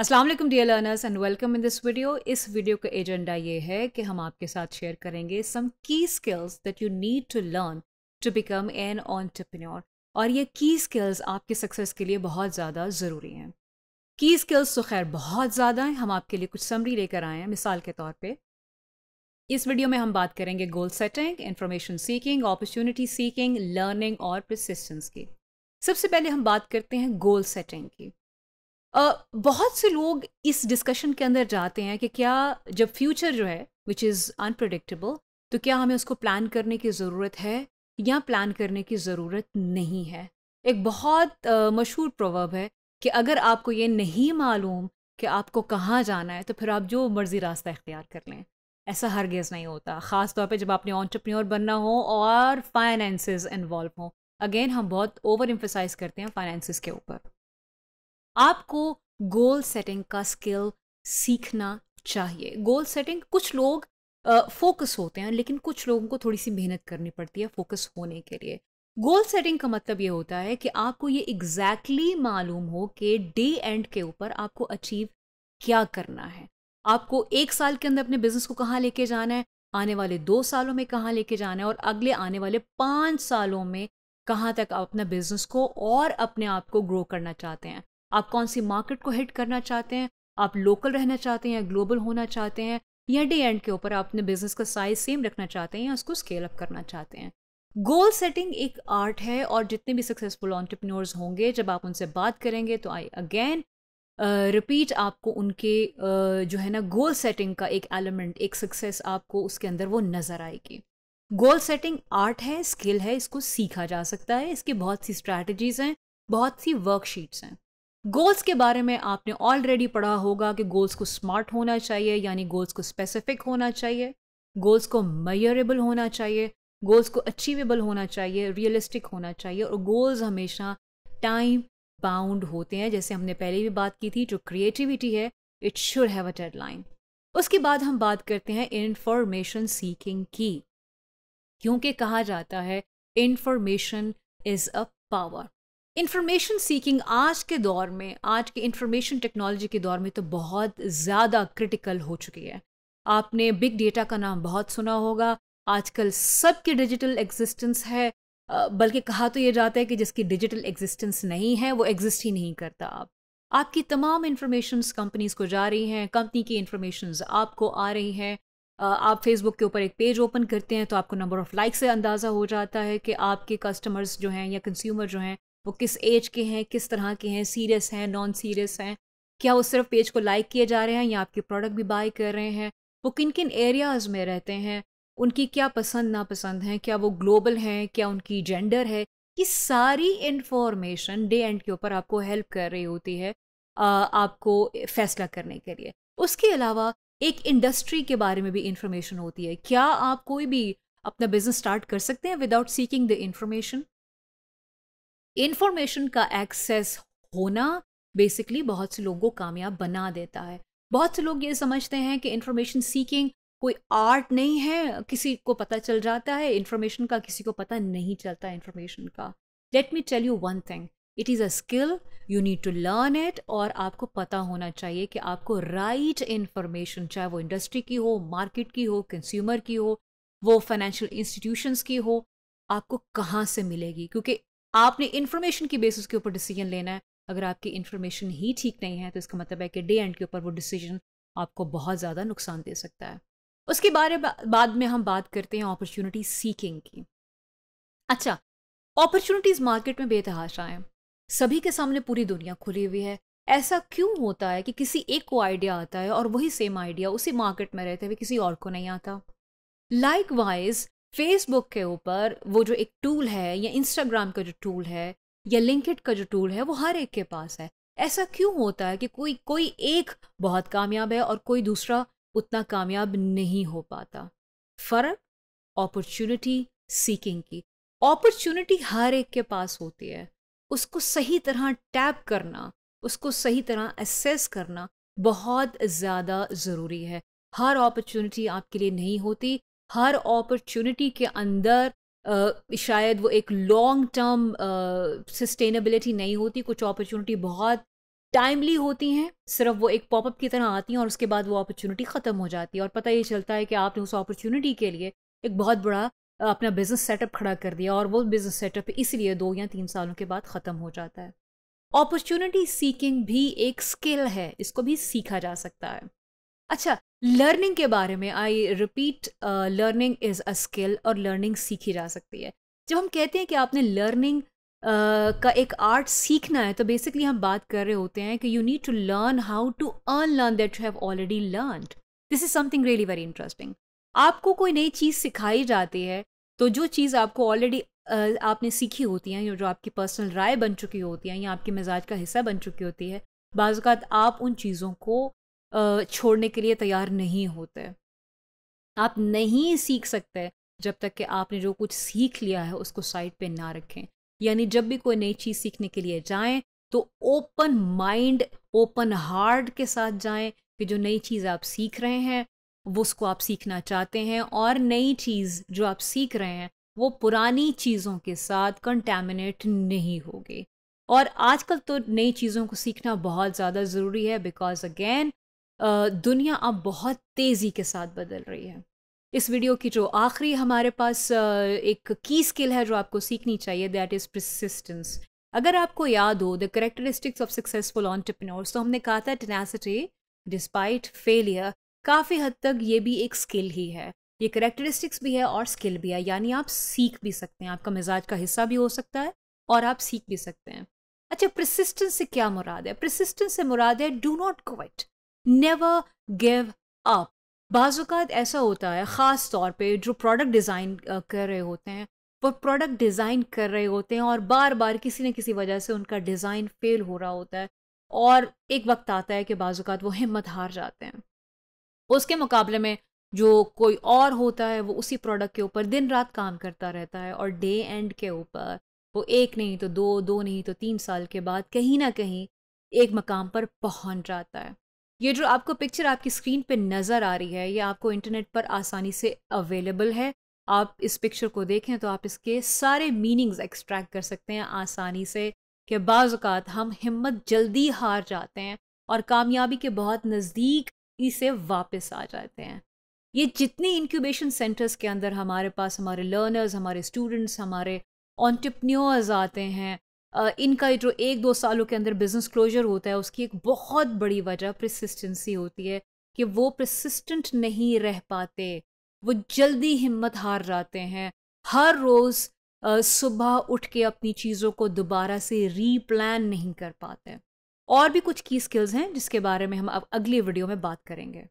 Aslam dear learners and welcome in this video इस वीडियो का एजेंडा ये है कि हम आपके साथ शेयर करेंगे some key skills that you need to learn to become an entrepreneur और ये की स्किल्स आपके सक्सेस के लिए बहुत ज़्यादा ज़रूरी हैं की स्किल्स तो खैर बहुत ज़्यादा हैं हम आपके लिए कुछ समरी लेकर आए हैं मिसाल के तौर पर इस वीडियो में हम बात करेंगे goal setting information seeking opportunity seeking learning और प्रसिस्टेंस की सबसे पहले हम बात करते हैं गोल सेटिंग की बहुत से लोग इस डिस्कशन के अंदर जाते हैं कि क्या जब फ्यूचर जो है विच इज़ अनप्रडिक्टेबल तो क्या हमें उसको प्लान करने की ज़रूरत है या प्लान करने की ज़रूरत नहीं है एक बहुत मशहूर प्रोवर्ब है कि अगर आपको ये नहीं मालूम कि आपको कहाँ जाना है तो फिर आप जो मर्ज़ी रास्ता इख्तियार कर लें ऐसा गेज़ नहीं होता ख़ास तौर पे जब आपने ऑन्टरप्रेन्योर बनना हो और फाइनेंसेस इन्वॉल्व हो अगेन हम बहुत ओवर इम्फोसाइज करते हैं फाइनेंसेस के ऊपर आपको गोल सेटिंग का स्किल सीखना चाहिए गोल सेटिंग कुछ लोग फोकस होते हैं लेकिन कुछ लोगों को थोड़ी सी मेहनत करनी पड़ती है फोकस होने के लिए गोल सेटिंग का मतलब ये होता है कि आपको ये एग्जैक्टली exactly मालूम हो कि डे एंड के ऊपर आपको अचीव क्या करना है आपको एक साल के अंदर अपने बिजनेस को कहाँ लेके जाना है आने वाले दो सालों में कहाँ लेके जाना है और अगले आने वाले पाँच सालों में कहाँ तक आप अपना बिजनेस को और अपने आप को ग्रो करना चाहते हैं आप कौन सी मार्केट को हिट करना चाहते हैं आप लोकल रहना चाहते हैं या ग्लोबल होना चाहते हैं या डे एंड के ऊपर आप अपने बिजनेस का साइज सेम रखना चाहते हैं या उसको स्केल अप करना चाहते हैं गोल सेटिंग एक आर्ट है और जितने भी सक्सेसफुल ऑन्टरप्रनोर्स होंगे जब आप उनसे बात करेंगे तो आई अगेन रिपीट आपको उनके uh, जो है ना गोल सेटिंग का एक एलिमेंट एक सक्सेस आपको उसके अंदर वो नज़र आएगी गोल सेटिंग आर्ट है स्किल है इसको सीखा जा सकता है इसकी बहुत सी स्ट्रैटेजीज हैं बहुत सी वर्कशीट्स हैं गोल्स के बारे में आपने ऑलरेडी पढ़ा होगा कि गोल्स को स्मार्ट होना चाहिए यानी गोल्स को स्पेसिफिक होना चाहिए गोल्स को मयरेबल होना चाहिए गोल्स को अचीवेबल होना चाहिए रियलिस्टिक होना चाहिए और गोल्स हमेशा टाइम बाउंड होते हैं जैसे हमने पहले भी बात की थी जो क्रिएटिविटी है it should have a deadline उसके बाद हम बात करते हैं इंफॉर्मेशन सीकिंग की क्योंकि कहा जाता है information is a power information seeking आज के दौर में आज के इंफॉर्मेशन टेक्नोलॉजी के दौर में तो बहुत ज़्यादा क्रिटिकल हो चुकी है आपने बिग डेटा का नाम बहुत सुना होगा आजकल सबकी डिजिटल एग्जिस्टेंस है बल्कि कहा तो ये जाता है कि जिसकी डिजिटल एग्जिस्टेंस नहीं है वो एग्जिस्ट ही नहीं करता आप आपकी तमाम इन्फॉर्मेशन कंपनीज को जा रही हैं कंपनी की इन्फॉर्मेशन आपको आ रही हैं आप फेसबुक के ऊपर एक पेज ओपन करते हैं तो आपको नंबर ऑफ़ लाइक से अंदाज़ा हो जाता है कि आपके कस्टमर्स जो हैं या कंज्यूमर जो हैं वो किस एज के हैं किस तरह के हैं सीरियस हैं नॉन सीरियस हैं क्या वो सिर्फ पेज को लाइक किए जा रहे हैं या आपके प्रोडक्ट भी बाय कर रहे हैं वो किन किन एरियाज़ में रहते हैं उनकी क्या पसंद नापसंद है क्या वो ग्लोबल हैं क्या उनकी जेंडर है ये सारी इन्फॉर्मेशन डे एंड के ऊपर आपको हेल्प कर रही होती है आपको फैसला करने के लिए उसके अलावा एक इंडस्ट्री के बारे में भी इंफॉर्मेशन होती है क्या आप कोई भी अपना बिजनेस स्टार्ट कर सकते हैं without seeking the information information का एक्सेस होना बेसिकली बहुत से लोगों को कामयाब बना देता है बहुत से लोग ये समझते हैं कि इंफॉर्मेशन सीकिंग कोई आर्ट नहीं है किसी को पता चल जाता है इन्फॉर्मेशन का किसी को पता नहीं चलता इन्फॉर्मेशन का let me tell you one thing it is a skill you need to learn it और आपको पता होना चाहिए कि आपको राइट right इन्फॉर्मेशन चाहे वो इंडस्ट्री की हो मार्केट की हो कंज्यूमर की हो वो फाइनेंशियल इंस्टीट्यूशंस की हो आपको कहाँ से मिलेगी क्योंकि आपने इन्फॉर्मेशन की बेसिस के ऊपर डिसीजन लेना है अगर आपकी इन्फॉर्मेशन ही ठीक नहीं है तो इसका मतलब है कि डे एंड के ऊपर वो डिसीजन आपको बहुत ज़्यादा नुकसान दे सकता है उसके बारे बा, बाद में हम बात करते हैं अपॉर्चुनिटी सीकिंग की अच्छा अपॉर्चुनिटीज़ मार्केट में बेतहाशा हैं सभी के सामने पूरी दुनिया खुली हुई है ऐसा क्यों होता है कि किसी एक को आइडिया आता है और वही सेम आइडिया उसी मार्केट में रहते हुए किसी और को नहीं आता लाइक वाइज फेसबुक के ऊपर वो जो एक टूल है या इंस्टाग्राम का जो टूल है या लिंकड का जो टूल है वो हर एक के पास है ऐसा क्यों होता है कि कोई कोई एक बहुत कामयाब है और कोई दूसरा उतना कामयाब नहीं हो पाता फ़र्क अपॉर्चुनिटी सीकिंग की अपॉर्चुनिटी हर एक के पास होती है उसको सही तरह टैप करना उसको सही तरह एसेस करना बहुत ज़्यादा ज़रूरी है हर अपॉर्चुनिटी आपके लिए नहीं होती हर अपॉर्चुनिटी के अंदर आ, शायद वो एक लॉन्ग टर्म सस्टेनेबिलिटी नहीं होती कुछ अपॉर्चुनिटी बहुत टाइमली होती हैं सिर्फ वो एक पॉपअप की तरह आती हैं और उसके बाद वो अपॉर्चुनिटी ख़त्म हो जाती है और पता ये चलता है कि आपने उस अपॉर्चुनिटी के लिए एक बहुत बड़ा अपना बिजनेस सेटअप खड़ा कर दिया और वो बिजनेस सेटअप इसलिए दो या तीन सालों के बाद ख़त्म हो जाता है अपॉर्चुनिटी सीकिंग भी एक स्किल है इसको भी सीखा जा सकता है अच्छा लर्निंग के बारे में I repeat learning is a skill और लर्निंग सीखी जा सकती है जब हम कहते हैं कि आपने लर्निंग uh, का एक आर्ट सीखना है तो बेसिकली हम बात कर रहे होते हैं कि you need to learn how to earn learn that you have already learn this is something really very interesting आपको कोई नई चीज़ सिखाई जाती है तो जो चीज़ आपको ऑलरेडी uh, आपने सीखी होती है जो आपकी पर्सनल राय बन चुकी होती है या आपके मिजाज का हिस्सा बन चुकी होती है बाज़ात आप उन चीज़ों को छोड़ने के लिए तैयार नहीं होते आप नहीं सीख सकते जब तक कि आपने जो कुछ सीख लिया है उसको साइड पे ना रखें यानी जब भी कोई नई चीज़ सीखने के लिए जाएं तो ओपन माइंड ओपन हार्ट के साथ जाएं कि जो नई चीज़ आप सीख रहे हैं वो उसको आप सीखना चाहते हैं और नई चीज़ जो आप सीख रहे हैं वो पुरानी चीज़ों के साथ कंटेमिनेट नहीं होगी और आजकल तो नई चीज़ों को सीखना बहुत ज़्यादा ज़रूरी है बिकॉज अगेन दुनिया अब बहुत तेज़ी के साथ बदल रही है इस वीडियो की जो आखिरी हमारे पास एक की स्किल है जो आपको सीखनी चाहिए दैट इज़ प्रसिस्टेंस अगर आपको याद हो the characteristics of successful entrepreneurs तो हमने कहा था टेनासिटी डिस्पाइट फेलियर काफ़ी हद तक ये भी एक स्किल ही है ये करेक्टरिस्टिक्स भी है और स्किल भी है यानी आप सीख भी सकते हैं आपका मिजाज का हिस्सा भी हो सकता है और आप सीख भी सकते हैं अच्छा प्रसिस्टेंस से क्या मुराद है प्रसिस्टेंस से मुराद है do not quit never give up बाज़ात ऐसा होता है ख़ास तौर पे जो प्रोडक्ट डिज़ाइन कर रहे होते हैं वो प्रोडक्ट डिज़ाइन कर रहे होते हैं और बार बार किसी न किसी वजह से उनका डिज़ाइन फेल हो रहा होता है और एक वक्त आता है कि बाज़ात वो हिम्मत हार जाते हैं उसके मुकाबले में जो कोई और होता है वो उसी प्रोडक्ट के ऊपर दिन रात काम करता रहता है और डे एंड के ऊपर वो एक नहीं तो दो दो नहीं तो तीन साल के बाद कहीं ना कहीं एक मकाम पर पहुंच जाता है ये जो आपको पिक्चर आपकी स्क्रीन पे नज़र आ रही है ये आपको इंटरनेट पर आसानी से अवेलेबल है आप इस पिक्चर को देखें तो आप इसके सारे मीनिंग्स एक्सट्रैक्ट कर सकते हैं आसानी से कि बाज़ात हम हिम्मत जल्दी हार जाते हैं और कामयाबी के बहुत नज़दीक इसे वापस आ जाते हैं ये जितने इनक्यूबेशन सेंटर्स के अंदर हमारे पास हमारे लर्नर्स हमारे स्टूडेंट्स हमारे ऑन्टरप्रन्योर्स आते हैं इनका जो एक दो सालों के अंदर बिजनेस क्लोजर होता है उसकी एक बहुत बड़ी वजह प्रसिस्टेंसी होती है कि वो प्रसिस्टेंट नहीं रह पाते वो जल्दी हिम्मत हार जाते हैं हर रोज़ सुबह उठ के अपनी चीज़ों को दोबारा से रीप्लान नहीं कर पाते और भी कुछ की स्किल्स हैं जिसके बारे में हम अब अगली वीडियो में बात करेंगे